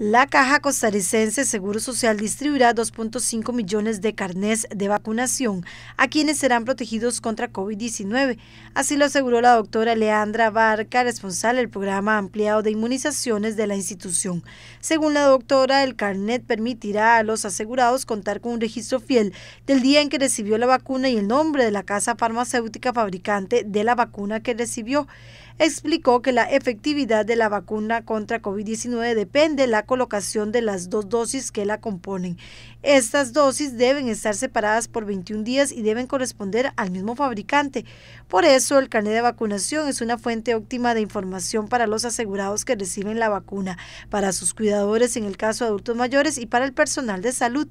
La Caja Costarricense Seguro Social distribuirá 2.5 millones de carnés de vacunación a quienes serán protegidos contra COVID-19. Así lo aseguró la doctora Leandra Barca, responsable del programa ampliado de inmunizaciones de la institución. Según la doctora, el carnet permitirá a los asegurados contar con un registro fiel del día en que recibió la vacuna y el nombre de la casa farmacéutica fabricante de la vacuna que recibió. Explicó que la efectividad de la vacuna contra COVID-19 depende de la colocación de las dos dosis que la componen. Estas dosis deben estar separadas por 21 días y deben corresponder al mismo fabricante. Por eso, el carnet de vacunación es una fuente óptima de información para los asegurados que reciben la vacuna, para sus cuidadores en el caso de adultos mayores y para el personal de salud.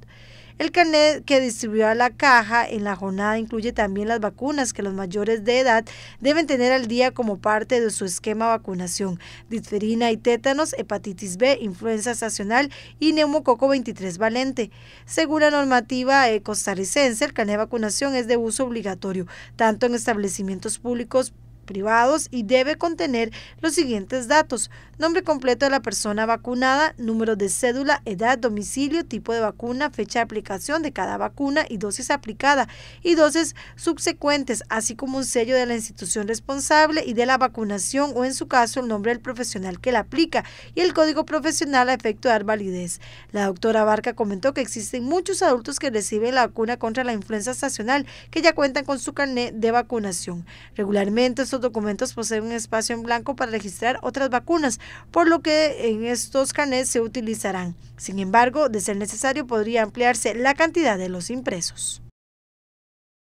El carnet que distribuyó a la caja en la jornada incluye también las vacunas que los mayores de edad deben tener al día como parte de su esquema de vacunación. Disferina y tétanos, hepatitis B, influenza estacional y neumococo 23 valente. Según la normativa costarricense, el carnet de vacunación es de uso obligatorio, tanto en establecimientos públicos privados y debe contener los siguientes datos. Nombre completo de la persona vacunada, número de cédula, edad, domicilio, tipo de vacuna, fecha de aplicación de cada vacuna y dosis aplicada y dosis subsecuentes, así como un sello de la institución responsable y de la vacunación o en su caso el nombre del profesional que la aplica y el código profesional a efecto de dar validez. La doctora Barca comentó que existen muchos adultos que reciben la vacuna contra la influenza estacional que ya cuentan con su carnet de vacunación. Regularmente estos documentos poseen pues, un espacio en blanco para registrar otras vacunas, por lo que en estos canes se utilizarán. Sin embargo, de ser necesario, podría ampliarse la cantidad de los impresos.